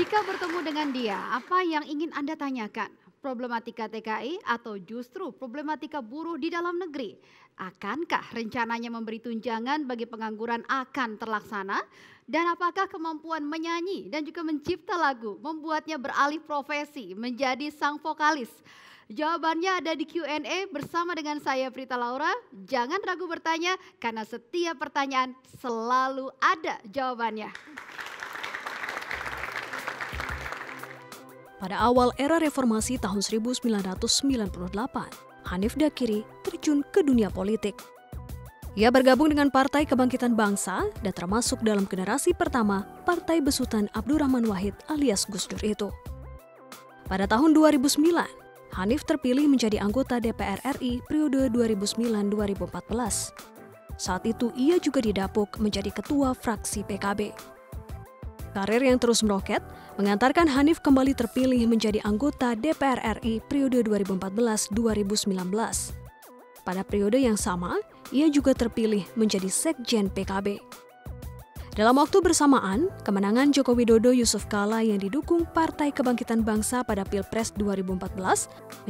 Jika bertemu dengan dia, apa yang ingin Anda tanyakan? Problematika TKI atau justru problematika buruh di dalam negeri? Akankah rencananya memberi tunjangan bagi pengangguran akan terlaksana? Dan apakah kemampuan menyanyi dan juga mencipta lagu membuatnya beralih profesi menjadi sang vokalis? Jawabannya ada di Q&A bersama dengan saya Prita Laura. Jangan ragu bertanya karena setiap pertanyaan selalu ada jawabannya. Pada awal era reformasi tahun 1998, Hanif Dakiri terjun ke dunia politik. Ia bergabung dengan Partai Kebangkitan Bangsa dan termasuk dalam generasi pertama Partai Besutan Abdurrahman Wahid alias Gus Dur itu. Pada tahun 2009, Hanif terpilih menjadi anggota DPR RI periode 2009-2014. Saat itu ia juga didapuk menjadi ketua fraksi PKB. Karir yang terus meroket mengantarkan Hanif kembali terpilih menjadi anggota DPR RI periode 2014-2019. Pada periode yang sama, ia juga terpilih menjadi Sekjen PKB. Dalam waktu bersamaan, kemenangan Joko Widodo Yusuf Kala yang didukung Partai Kebangkitan Bangsa pada Pilpres 2014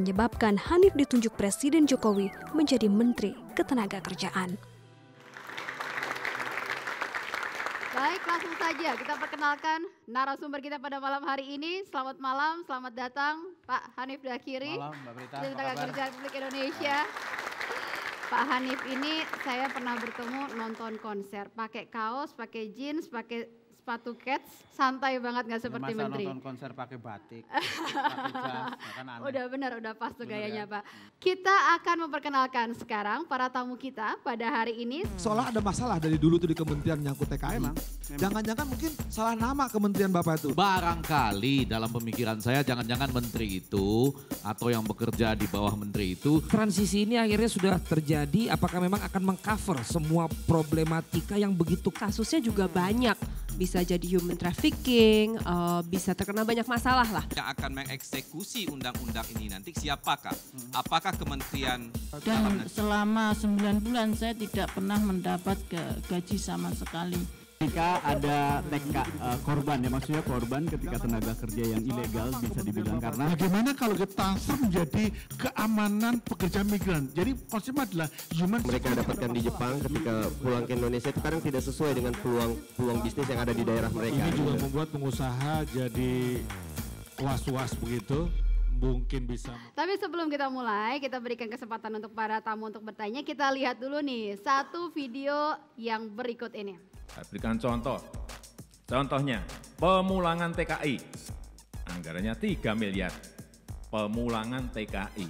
menyebabkan Hanif ditunjuk Presiden Jokowi menjadi Menteri Ketenagakerjaan. Baik, langsung saja kita perkenalkan narasumber kita pada malam hari ini. Selamat malam, selamat datang Pak Hanif Dakiri. Malam Mbak Prita, Kerja Republik Indonesia. Ya. Pak Hanif ini saya pernah bertemu nonton konser, pakai kaos, pakai jeans, pakai sepatu cats santai banget nggak ya, seperti masa menteri. nonton konser pakai batik, jas, ya kan aneh. Udah benar, udah pas tuh gayanya ya? Kan? Pak. Kita akan memperkenalkan sekarang para tamu kita pada hari ini. Seolah ada masalah dari dulu tuh di kementerian nyangkut TKM. Iya, iya. Jangan-jangan mungkin salah nama kementerian Bapak itu. Barangkali dalam pemikiran saya jangan-jangan menteri itu atau yang bekerja di bawah menteri itu. Transisi ini akhirnya sudah terjadi apakah memang akan mengcover semua problematika yang begitu kasusnya juga banyak bisa jadi human trafficking, uh, bisa terkena banyak masalah lah. Yang akan mengeksekusi undang-undang ini nanti siapakah? Hmm. Apakah kementerian? Dan selama 9 bulan saya tidak pernah mendapat gaji sama sekali ketika ada TK uh, eh, korban ya maksudnya korban ketika tenaga kerja yang ilegal bisa dibilang karena bagaimana kalau transfer menjadi keamanan pekerja migran jadi konsepnya adalah human mereka dapatkan di Jepang ketika pulang ke Indonesia itu kadang tidak sesuai dengan peluang peluang bisnis yang ada di daerah mereka ini juga membuat pengusaha jadi was-was begitu mungkin bisa. Tapi sebelum kita mulai, kita berikan kesempatan untuk para tamu untuk bertanya. Kita lihat dulu nih satu video yang berikut ini. Saya berikan contoh. Contohnya, pemulangan TKI. Anggarannya 3 miliar. Pemulangan TKI.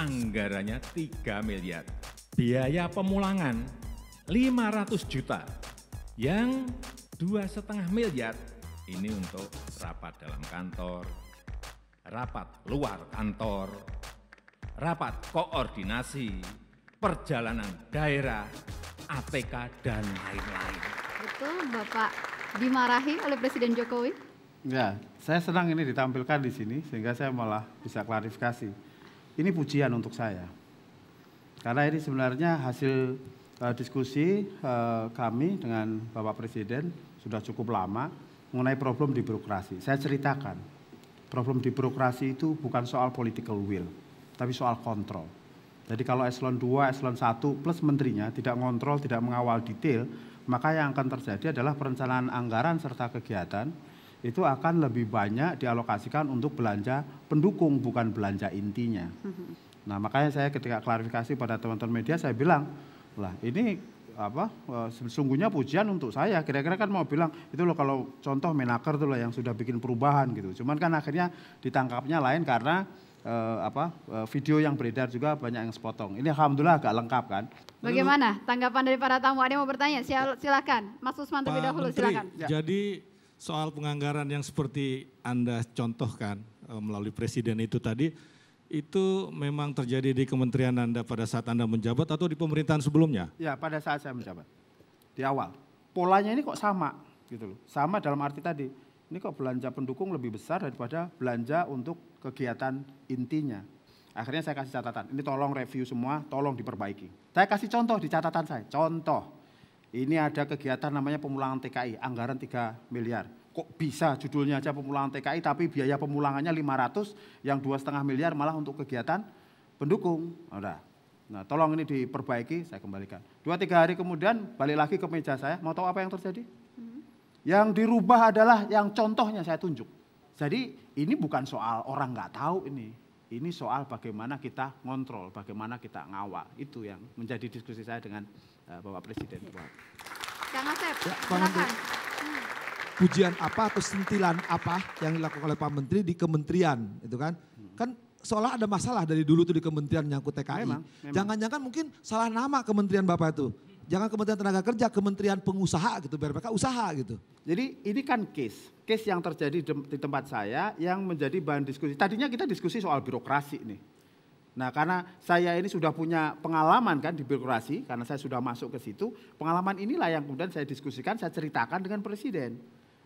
Anggarannya 3 miliar. Biaya pemulangan 500 juta. Yang dua setengah miliar ini untuk rapat dalam kantor, rapat luar kantor, rapat koordinasi, perjalanan daerah, ATK, dan lain-lain. Betul Bapak dimarahi oleh Presiden Jokowi? Ya, saya senang ini ditampilkan di sini sehingga saya malah bisa klarifikasi. Ini pujian untuk saya. Karena ini sebenarnya hasil uh, diskusi uh, kami dengan Bapak Presiden sudah cukup lama mengenai problem di birokrasi. Saya ceritakan problem di birokrasi itu bukan soal political will, tapi soal kontrol. Jadi kalau eselon 2, eselon 1 plus menterinya tidak ngontrol, tidak mengawal detail, maka yang akan terjadi adalah perencanaan anggaran serta kegiatan itu akan lebih banyak dialokasikan untuk belanja pendukung bukan belanja intinya. Mm-hmm. Nah makanya saya ketika klarifikasi pada teman-teman media saya bilang, lah ini apa eh, sesungguhnya pujian untuk saya kira-kira kan mau bilang itu loh kalau contoh menaker tuh loh yang sudah bikin perubahan gitu cuman kan akhirnya ditangkapnya lain karena eh, apa eh, video yang beredar juga banyak yang sepotong ini alhamdulillah agak lengkap kan bagaimana tanggapan dari para tamu ada yang mau bertanya ya. silakan Mas Usman terlebih dahulu silakan ya. jadi soal penganggaran yang seperti anda contohkan eh, melalui presiden itu tadi itu memang terjadi di kementerian Anda pada saat Anda menjabat atau di pemerintahan sebelumnya? Ya, pada saat saya menjabat. Di awal. Polanya ini kok sama gitu loh. Sama dalam arti tadi, ini kok belanja pendukung lebih besar daripada belanja untuk kegiatan intinya. Akhirnya saya kasih catatan, ini tolong review semua, tolong diperbaiki. Saya kasih contoh di catatan saya, contoh. Ini ada kegiatan namanya pemulangan TKI, anggaran 3 miliar kok bisa judulnya aja pemulangan TKI tapi biaya pemulangannya 500 yang dua setengah miliar malah untuk kegiatan pendukung. Udah. Oh, nah, tolong ini diperbaiki, saya kembalikan. Dua tiga hari kemudian balik lagi ke meja saya. Mau tahu apa yang terjadi? Hmm. Yang dirubah adalah yang contohnya saya tunjuk. Jadi ini bukan soal orang nggak tahu ini. Ini soal bagaimana kita ngontrol, bagaimana kita ngawal. Itu yang menjadi diskusi saya dengan eh, Bapak Presiden. Kang ya, pujian apa atau sentilan apa yang dilakukan oleh Pak Menteri di kementerian itu kan kan seolah ada masalah dari dulu tuh di kementerian nyangkut TKI. Jangan-jangan mungkin salah nama kementerian Bapak itu. Jangan Kementerian Tenaga Kerja, Kementerian Pengusaha gitu, biar mereka usaha gitu. Jadi ini kan case, case yang terjadi di tempat saya yang menjadi bahan diskusi. Tadinya kita diskusi soal birokrasi nih. Nah karena saya ini sudah punya pengalaman kan di birokrasi, karena saya sudah masuk ke situ, pengalaman inilah yang kemudian saya diskusikan, saya ceritakan dengan Presiden.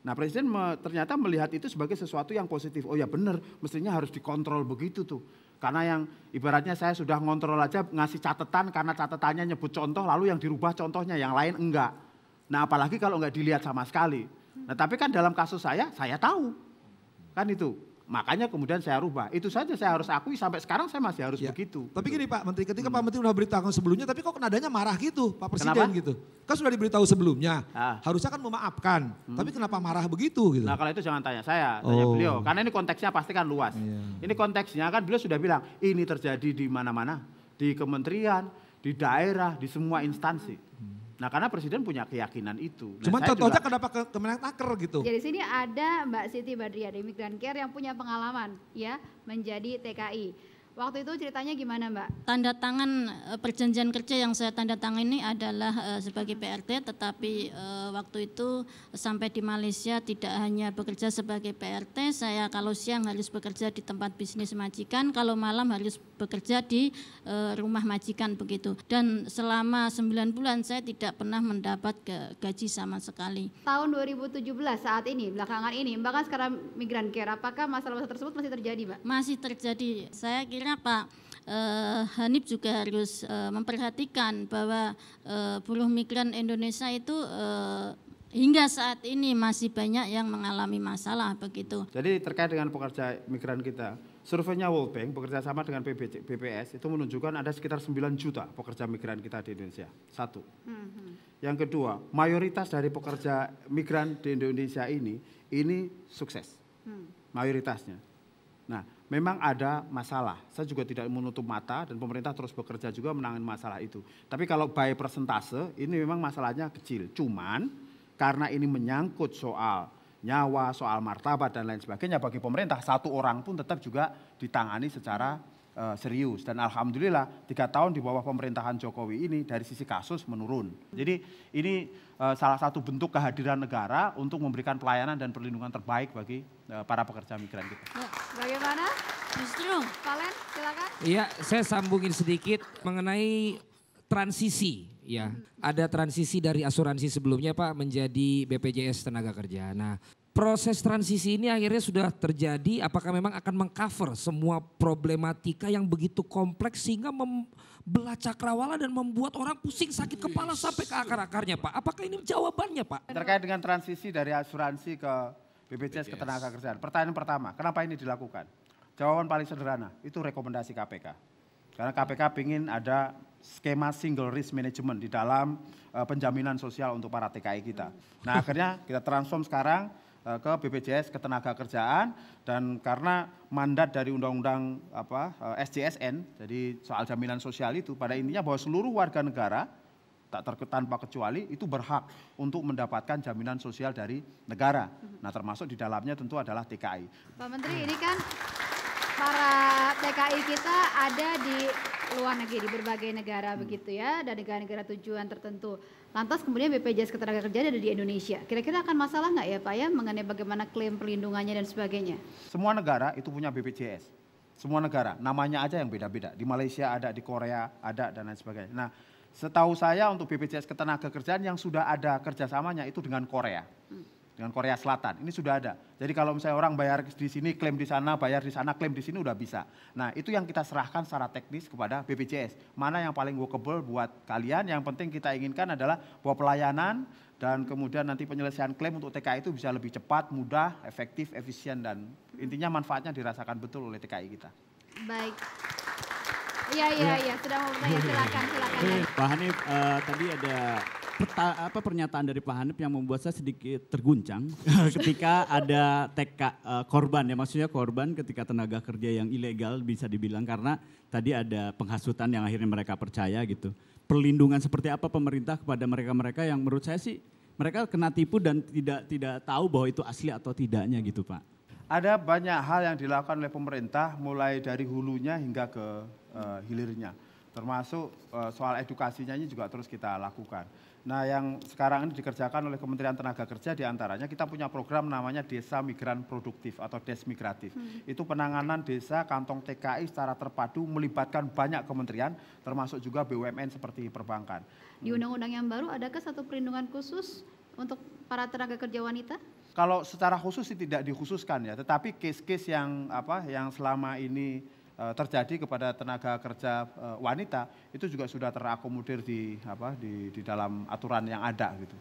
Nah presiden me, ternyata melihat itu sebagai sesuatu yang positif. Oh ya benar, mestinya harus dikontrol begitu tuh. Karena yang ibaratnya saya sudah ngontrol aja ngasih catatan karena catatannya nyebut contoh lalu yang dirubah contohnya, yang lain enggak. Nah apalagi kalau enggak dilihat sama sekali. Nah tapi kan dalam kasus saya, saya tahu. Kan itu. Makanya kemudian saya rubah. Itu saja saya harus akui sampai sekarang saya masih harus ya. begitu. Tapi gini gitu. Pak Menteri, ketika hmm. Pak Menteri sudah beritahu sebelumnya tapi kok nadanya marah gitu Pak Presiden kenapa? gitu. Kan sudah diberitahu sebelumnya. Ah. Harusnya kan memaafkan. Hmm. Tapi kenapa marah begitu gitu. Nah kalau itu jangan tanya saya, tanya oh. beliau. Karena ini konteksnya pasti kan luas. Yeah. Ini konteksnya kan beliau sudah bilang ini terjadi di mana-mana. Di kementerian, di daerah, di semua instansi Nah karena presiden punya keyakinan itu. Nah, Cuman contohnya kenapa ke, kemenang taker gitu. Jadi sini ada Mbak Siti Badriah, Imigran Care yang punya pengalaman ya menjadi TKI. Waktu itu ceritanya gimana Mbak? Tanda tangan eh, perjanjian kerja yang saya tanda tangan ini adalah eh, sebagai PRT tetapi eh, waktu itu sampai di Malaysia tidak hanya bekerja sebagai PRT, saya kalau siang harus bekerja di tempat bisnis majikan, kalau malam harus bekerja di rumah majikan begitu. Dan selama 9 bulan saya tidak pernah mendapat gaji sama sekali. Tahun 2017 saat ini, belakangan ini, mbak kan sekarang migran care, apakah masalah-masalah tersebut masih terjadi Mbak? Masih terjadi, saya kira kira Pak eh, Hanif juga harus eh, memperhatikan bahwa eh, buruh migran Indonesia itu eh, hingga saat ini masih banyak yang mengalami masalah begitu. Jadi terkait dengan pekerja migran kita, surveinya World Bank bekerja sama dengan BPS itu menunjukkan ada sekitar 9 juta pekerja migran kita di Indonesia. Satu. Mm-hmm. Yang kedua, mayoritas dari pekerja migran di Indonesia ini ini sukses. Mm. Mayoritasnya. Nah, memang ada masalah. Saya juga tidak menutup mata dan pemerintah terus bekerja juga menangani masalah itu. Tapi kalau by persentase ini memang masalahnya kecil. Cuman karena ini menyangkut soal nyawa, soal martabat dan lain sebagainya bagi pemerintah satu orang pun tetap juga ditangani secara Eh, serius dan alhamdulillah tiga tahun di bawah pemerintahan Jokowi ini dari sisi kasus menurun. Jadi ini eh, salah satu bentuk kehadiran negara untuk memberikan pelayanan dan perlindungan terbaik bagi eh, para pekerja migran kita. Ya, bagaimana? Justru, Valen, silakan. Iya, saya sambungin sedikit mengenai transisi ya. Ada transisi dari asuransi sebelumnya Pak menjadi BPJS tenaga kerja. Nah, proses transisi ini akhirnya sudah terjadi apakah memang akan mengcover semua problematika yang begitu kompleks sehingga membelah cakrawala dan membuat orang pusing sakit kepala sampai ke akar-akarnya Pak. Apakah ini jawabannya Pak? Terkait dengan transisi dari asuransi ke BPJS, BPJS. Ketenagakerjaan. Pertanyaan pertama, kenapa ini dilakukan? Jawaban paling sederhana, itu rekomendasi KPK. Karena KPK ingin ada skema single risk management di dalam eh, penjaminan sosial untuk para TKI kita. Nah akhirnya kita transform sekarang Eh, ke BPJS Ketenaga Kerjaan dan karena mandat dari Undang-Undang apa eh, SJSN, jadi soal jaminan sosial itu pada intinya bahwa seluruh warga negara tak terkecuali tanpa kecuali itu berhak untuk mendapatkan jaminan sosial dari negara. Mhm. Nah termasuk di dalamnya tentu adalah TKI. Pak Menteri ini kan para TKI kita ada di luar negeri di berbagai negara hmm. begitu ya dan negara-negara tujuan tertentu. Lantas kemudian BPJS Ketenagakerjaan ada di Indonesia. Kira-kira akan masalah nggak ya Pak ya mengenai bagaimana klaim perlindungannya dan sebagainya? Semua negara itu punya BPJS. Semua negara, namanya aja yang beda-beda. Di Malaysia ada, di Korea ada dan lain sebagainya. Nah, setahu saya untuk BPJS Ketenagakerjaan yang sudah ada kerjasamanya itu dengan Korea. Hmm dengan Korea Selatan. Ini sudah ada. Jadi kalau misalnya orang bayar di sini, klaim di sana, bayar di sana, klaim di sini udah bisa. Nah itu yang kita serahkan secara teknis kepada BPJS. Mana yang paling workable buat kalian, yang penting kita inginkan adalah bahwa pelayanan dan kemudian nanti penyelesaian klaim untuk TKI itu bisa lebih cepat, mudah, efektif, efisien, dan intinya manfaatnya dirasakan betul oleh TKI kita. Baik. Iya, iya, iya. Sudah mau bertanya, silakan, silakan. Pak Hanif, uh, tadi ada peta, apa pernyataan dari Pak Hanif yang membuat saya sedikit terguncang ketika ada TK uh, eh, korban ya maksudnya korban ketika tenaga kerja yang ilegal bisa dibilang karena tadi ada penghasutan yang akhirnya mereka percaya gitu. Perlindungan seperti apa pemerintah kepada mereka-mereka yang menurut saya sih mereka kena tipu dan tidak tidak tahu bahwa itu asli atau tidaknya gitu, Pak. Ada banyak hal yang dilakukan oleh pemerintah mulai dari hulunya hingga ke uh, hilirnya termasuk uh, soal edukasinya ini juga terus kita lakukan. Nah yang sekarang ini dikerjakan oleh Kementerian Tenaga Kerja diantaranya kita punya program namanya Desa Migran Produktif atau Migratif. Hmm. Itu penanganan desa kantong TKI secara terpadu melibatkan banyak kementerian termasuk juga BUMN seperti perbankan. Di undang-undang yang baru adakah satu perlindungan khusus untuk para tenaga kerja wanita? Kalau secara khusus sih tidak dikhususkan ya, tetapi case-case yang apa yang selama ini Eh, terjadi kepada tenaga kerja eh, wanita itu juga sudah terakomodir di apa di, di dalam aturan yang ada gitu.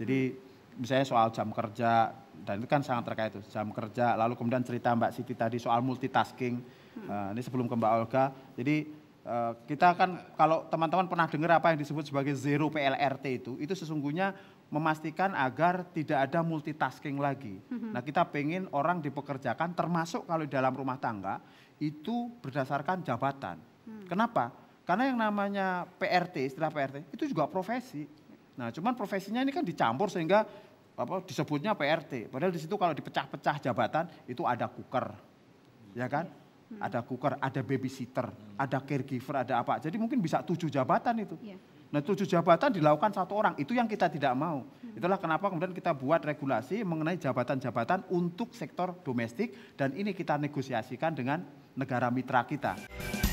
Jadi misalnya soal jam kerja dan itu kan sangat terkait itu jam kerja lalu kemudian cerita Mbak Siti tadi soal multitasking. Hmm. Eh, ini sebelum ke Mbak Olga. Jadi Eh, kita kan kalau teman-teman pernah dengar apa yang disebut sebagai zero PLRT itu, itu sesungguhnya memastikan agar tidak ada multitasking lagi. Mhm. Nah kita pengen orang dipekerjakan termasuk kalau di dalam rumah tangga itu berdasarkan jabatan. Hmm. Kenapa? Karena yang namanya PRT, istilah PRT itu juga profesi. Nah cuman profesinya ini kan dicampur sehingga apa disebutnya PRT. Padahal di situ kalau dipecah-pecah jabatan itu ada kuker, ya kan? hmm. ada cooker, ada babysitter, hmm. ada caregiver, ada apa. Jadi mungkin bisa tujuh jabatan itu. Yeah. Nah tujuh jabatan dilakukan satu orang, itu yang kita tidak mau. Hmm. Itulah kenapa kemudian kita buat regulasi mengenai jabatan-jabatan untuk sektor domestik dan ini kita negosiasikan dengan negara mitra kita.